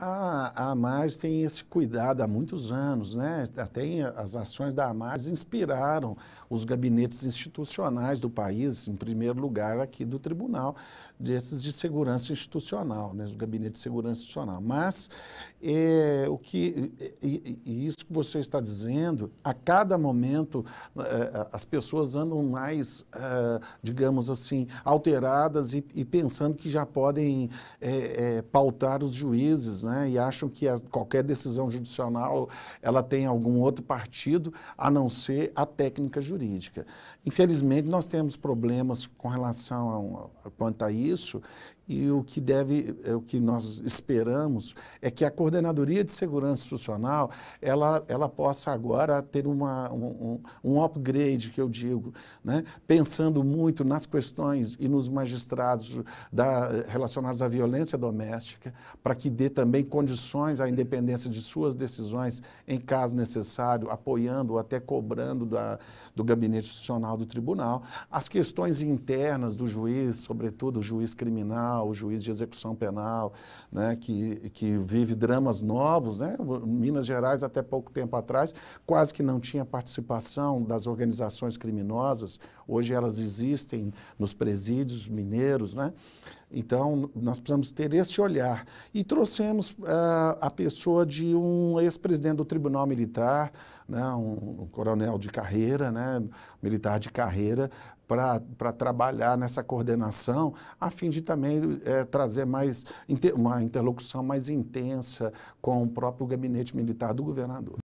A, a tem esse cuidado há muitos anos, né? Até as ações da Amars inspiraram os gabinetes institucionais do país, em primeiro lugar aqui do tribunal, desses de segurança institucional, né? Os gabinetes de segurança institucional. Mas é, o que é, e, e isso que você está dizendo, a cada momento é, é, as pessoas andam mais, é, digamos assim, alteradas e, e, pensando que já podem é, pautar os juízes. Né? né, e acham que a, qualquer decisão judicial ela tem algum outro partido a não ser a técnica jurídica. Infelizmente, nós temos problemas com relação a, a quanto a isso e o que deve, é, o que nós esperamos é que a coordenadoria de segurança institucional ela, ela possa agora ter uma, um, um upgrade que eu digo, né? pensando muito nas questões e nos magistrados da, relacionados à violência doméstica para que dê também também condições à independência de suas decisões, em caso necessário, apoiando ou até cobrando da, do gabinete institucional do tribunal. As questões internas do juiz, sobretudo o juiz criminal, o juiz de execução penal, né, que, que vive dramas novos. Né? Minas Gerais, até pouco tempo atrás, quase que não tinha participação das organizações criminosas, hoje elas existem nos presídios mineiros. Né? Então, nós precisamos ter esse olhar. E trouxemos uh, a pessoa de um ex-presidente do Tribunal Militar, né, um, um, coronel de carreira, né, militar de carreira, para trabalhar nessa coordenação, a fim de também é, trazer mais inter, uma interlocução mais intensa com o próprio gabinete militar do governador.